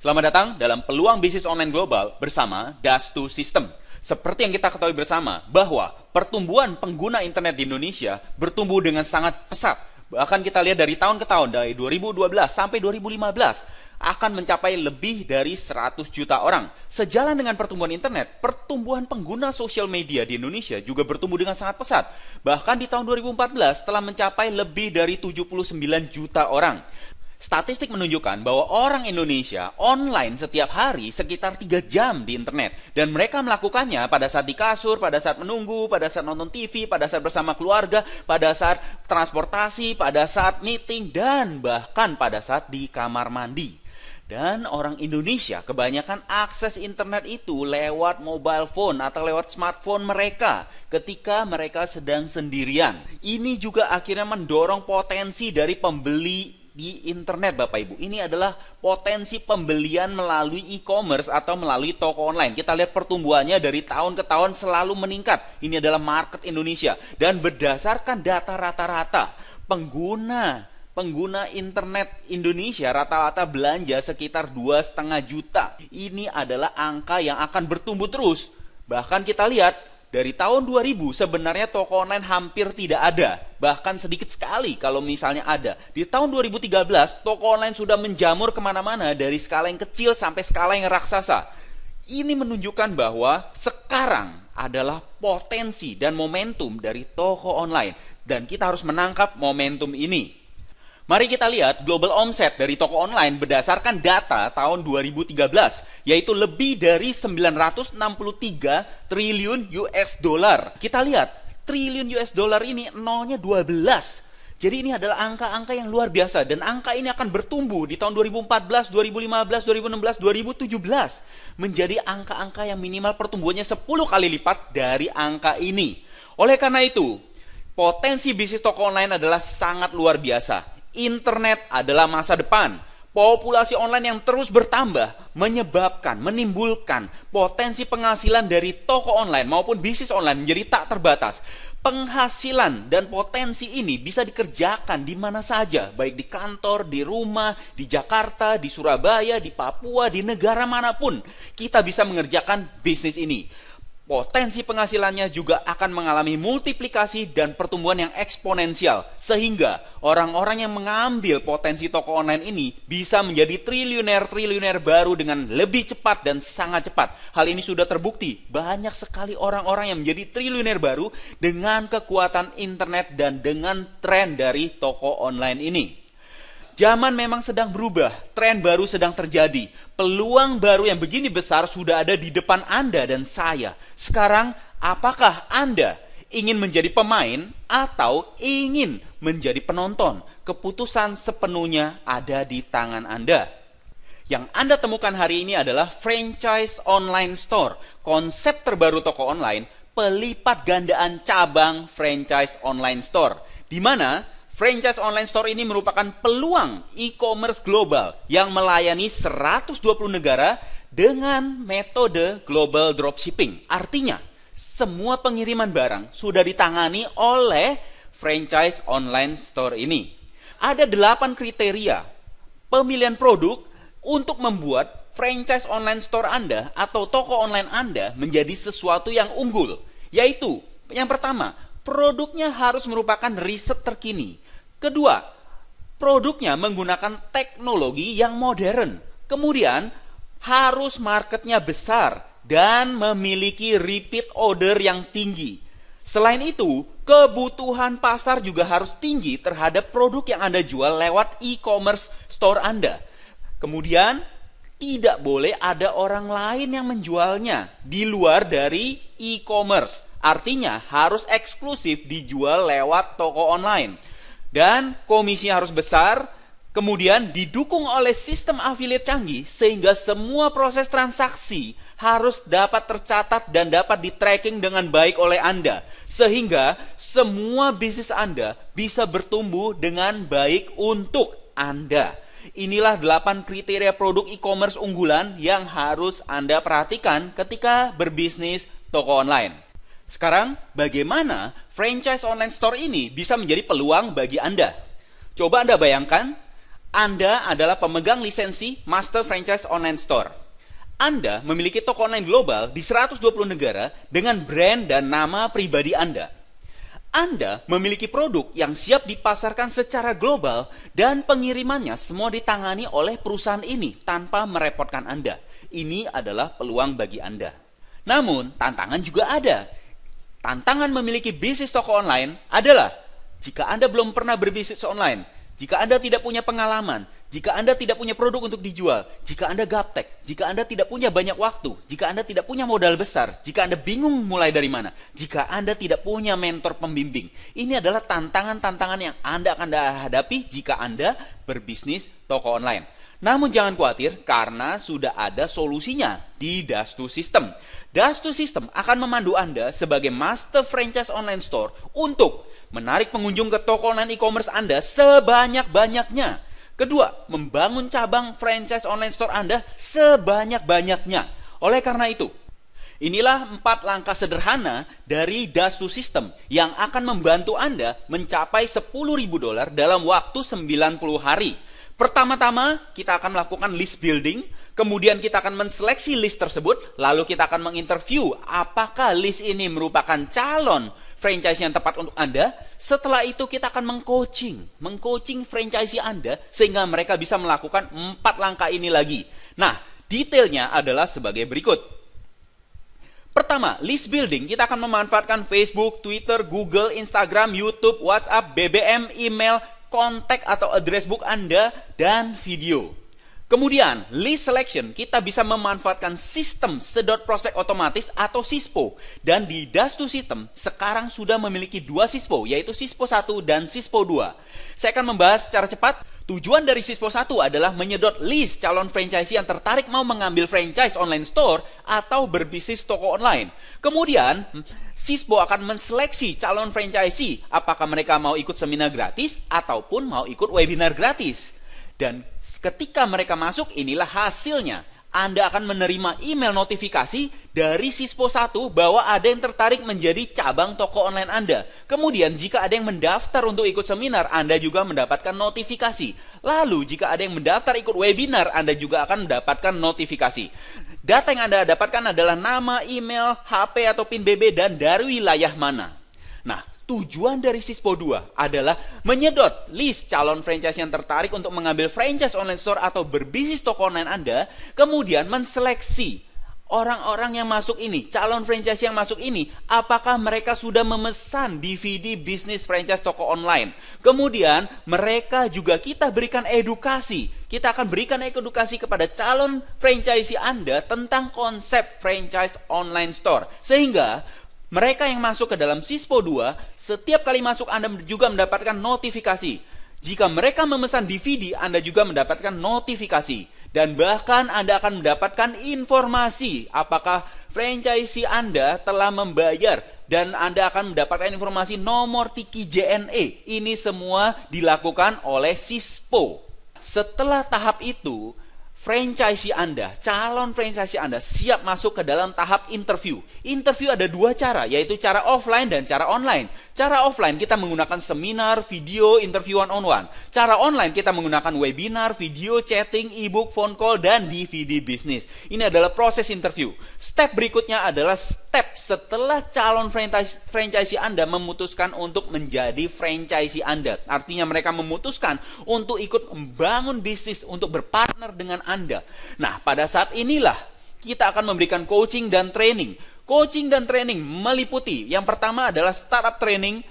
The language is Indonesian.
Selamat datang dalam Peluang Bisnis Online Global bersama das Dastu System. Seperti yang kita ketahui bersama bahwa pertumbuhan pengguna internet di Indonesia bertumbuh dengan sangat pesat. Bahkan kita lihat dari tahun ke tahun dari 2012 sampai 2015 akan mencapai lebih dari 100 juta orang. Sejalan dengan pertumbuhan internet, pertumbuhan pengguna sosial media di Indonesia juga bertumbuh dengan sangat pesat. Bahkan di tahun 2014 telah mencapai lebih dari 79 juta orang. Statistik menunjukkan bahwa orang Indonesia online setiap hari sekitar 3 jam di internet. Dan mereka melakukannya pada saat di kasur, pada saat menunggu, pada saat nonton TV, pada saat bersama keluarga, pada saat transportasi, pada saat meeting, dan bahkan pada saat di kamar mandi. Dan orang Indonesia kebanyakan akses internet itu lewat mobile phone atau lewat smartphone mereka ketika mereka sedang sendirian. Ini juga akhirnya mendorong potensi dari pembeli di internet Bapak Ibu. Ini adalah potensi pembelian melalui e-commerce atau melalui toko online. Kita lihat pertumbuhannya dari tahun ke tahun selalu meningkat. Ini adalah market Indonesia dan berdasarkan data rata-rata pengguna pengguna internet Indonesia rata-rata belanja sekitar dua setengah juta. Ini adalah angka yang akan bertumbuh terus. Bahkan kita lihat dari tahun 2000 sebenarnya toko online hampir tidak ada, bahkan sedikit sekali kalau misalnya ada. Di tahun 2013, toko online sudah menjamur kemana-mana dari skala yang kecil sampai skala yang raksasa. Ini menunjukkan bahwa sekarang adalah potensi dan momentum dari toko online. Dan kita harus menangkap momentum ini. Mari kita lihat global omset dari toko online berdasarkan data tahun 2013, yaitu lebih dari 963 triliun US dollar. Kita lihat, triliun US dollar ini nolnya 12. Jadi ini adalah angka-angka yang luar biasa dan angka ini akan bertumbuh di tahun 2014, 2015, 2016, 2017 menjadi angka-angka yang minimal pertumbuhannya 10 kali lipat dari angka ini. Oleh karena itu, potensi bisnis toko online adalah sangat luar biasa internet adalah masa depan. Populasi online yang terus bertambah menyebabkan, menimbulkan potensi penghasilan dari toko online maupun bisnis online menjadi tak terbatas. Penghasilan dan potensi ini bisa dikerjakan di mana saja, baik di kantor, di rumah, di Jakarta, di Surabaya, di Papua, di negara manapun. Kita bisa mengerjakan bisnis ini potensi penghasilannya juga akan mengalami multiplikasi dan pertumbuhan yang eksponensial sehingga orang-orang yang mengambil potensi toko online ini bisa menjadi triliuner-triliuner baru dengan lebih cepat dan sangat cepat. Hal ini sudah terbukti banyak sekali orang-orang yang menjadi triliuner baru dengan kekuatan internet dan dengan tren dari toko online ini zaman memang sedang berubah, tren baru sedang terjadi, peluang baru yang begini besar sudah ada di depan Anda dan saya. Sekarang, apakah Anda ingin menjadi pemain atau ingin menjadi penonton? Keputusan sepenuhnya ada di tangan Anda. Yang Anda temukan hari ini adalah franchise online store, konsep terbaru toko online, pelipat gandaan cabang franchise online store, di mana Franchise online store ini merupakan peluang e-commerce global yang melayani 120 negara dengan metode global dropshipping. Artinya, semua pengiriman barang sudah ditangani oleh franchise online store ini. Ada 8 kriteria pemilihan produk untuk membuat franchise online store Anda atau toko online Anda menjadi sesuatu yang unggul, yaitu yang pertama, produknya harus merupakan riset terkini Kedua, produknya menggunakan teknologi yang modern. Kemudian harus marketnya besar dan memiliki repeat order yang tinggi. Selain itu, kebutuhan pasar juga harus tinggi terhadap produk yang Anda jual lewat e-commerce store Anda. Kemudian, tidak boleh ada orang lain yang menjualnya di luar dari e-commerce. Artinya, harus eksklusif dijual lewat toko online dan komisinya harus besar, kemudian didukung oleh sistem affiliate canggih sehingga semua proses transaksi harus dapat tercatat dan dapat di-tracking dengan baik oleh Anda sehingga semua bisnis Anda bisa bertumbuh dengan baik untuk Anda. Inilah 8 kriteria produk e-commerce unggulan yang harus Anda perhatikan ketika berbisnis toko online. Sekarang, bagaimana franchise online store ini bisa menjadi peluang bagi Anda? Coba Anda bayangkan, Anda adalah pemegang lisensi Master Franchise Online Store. Anda memiliki toko online global di 120 negara dengan brand dan nama pribadi Anda. Anda memiliki produk yang siap dipasarkan secara global dan pengirimannya semua ditangani oleh perusahaan ini tanpa merepotkan Anda. Ini adalah peluang bagi Anda. Namun, tantangan juga ada Tantangan memiliki bisnis toko online adalah jika Anda belum pernah berbisnis online, jika Anda tidak punya pengalaman, jika Anda tidak punya produk untuk dijual, jika Anda gaptek, jika Anda tidak punya banyak waktu, jika Anda tidak punya modal besar, jika Anda bingung mulai dari mana, jika Anda tidak punya mentor pembimbing. Ini adalah tantangan-tantangan yang Anda akan hadapi jika Anda berbisnis toko online. Namun jangan khawatir karena sudah ada solusinya di Dastu System. Dastu System akan memandu Anda sebagai master franchise online store untuk menarik pengunjung ke toko online e-commerce Anda sebanyak-banyaknya. Kedua, membangun cabang franchise online store Anda sebanyak-banyaknya. Oleh karena itu, Inilah empat langkah sederhana dari Dastu System yang akan membantu Anda mencapai 10.000 dolar dalam waktu 90 hari. Pertama-tama kita akan melakukan list building, kemudian kita akan menseleksi list tersebut, lalu kita akan menginterview apakah list ini merupakan calon franchise yang tepat untuk Anda. Setelah itu kita akan mengcoaching, mengcoaching franchise Anda sehingga mereka bisa melakukan empat langkah ini lagi. Nah, detailnya adalah sebagai berikut. Pertama, list building. Kita akan memanfaatkan Facebook, Twitter, Google, Instagram, YouTube, WhatsApp, BBM, email, kontak atau address book Anda, dan video. Kemudian, list selection, kita bisa memanfaatkan sistem sedot prospek otomatis atau SISPO. Dan di Dastu System, sekarang sudah memiliki dua SISPO, yaitu SISPO 1 dan SISPO 2. Saya akan membahas secara cepat Tujuan dari Sispo 1 adalah menyedot list calon franchise yang tertarik mau mengambil franchise online store atau berbisnis toko online. Kemudian, Sispo akan menseleksi calon franchise apakah mereka mau ikut seminar gratis ataupun mau ikut webinar gratis. Dan ketika mereka masuk, inilah hasilnya. Anda akan menerima email notifikasi dari Sispo 1 bahwa ada yang tertarik menjadi cabang toko online Anda. Kemudian jika ada yang mendaftar untuk ikut seminar, Anda juga mendapatkan notifikasi. Lalu jika ada yang mendaftar ikut webinar, Anda juga akan mendapatkan notifikasi. Data yang Anda dapatkan adalah nama, email, HP atau PIN BB dan dari wilayah mana. Nah, tujuan dari Sispo 2 adalah menyedot list calon franchise yang tertarik untuk mengambil franchise online store atau berbisnis toko online Anda, kemudian menseleksi orang-orang yang masuk ini, calon franchise yang masuk ini, apakah mereka sudah memesan DVD bisnis franchise toko online. Kemudian mereka juga kita berikan edukasi. Kita akan berikan edukasi kepada calon franchise Anda tentang konsep franchise online store. Sehingga mereka yang masuk ke dalam SISPO 2, setiap kali masuk Anda juga mendapatkan notifikasi. Jika mereka memesan DVD, Anda juga mendapatkan notifikasi. Dan bahkan Anda akan mendapatkan informasi apakah franchise Anda telah membayar dan Anda akan mendapatkan informasi nomor tiki JNE. Ini semua dilakukan oleh SISPO. Setelah tahap itu, franchise Anda, calon franchise Anda siap masuk ke dalam tahap interview. Interview ada dua cara, yaitu cara offline dan cara online. Cara offline kita menggunakan seminar, video, interview one on one. Cara online kita menggunakan webinar, video, chatting, ebook, phone call, dan DVD bisnis. Ini adalah proses interview. Step berikutnya adalah step setelah calon franchise, franchise Anda memutuskan untuk menjadi franchise Anda. Artinya mereka memutuskan untuk ikut membangun bisnis, untuk berpartner dengan anda. Nah, pada saat inilah kita akan memberikan coaching dan training. Coaching dan training meliputi yang pertama adalah startup training,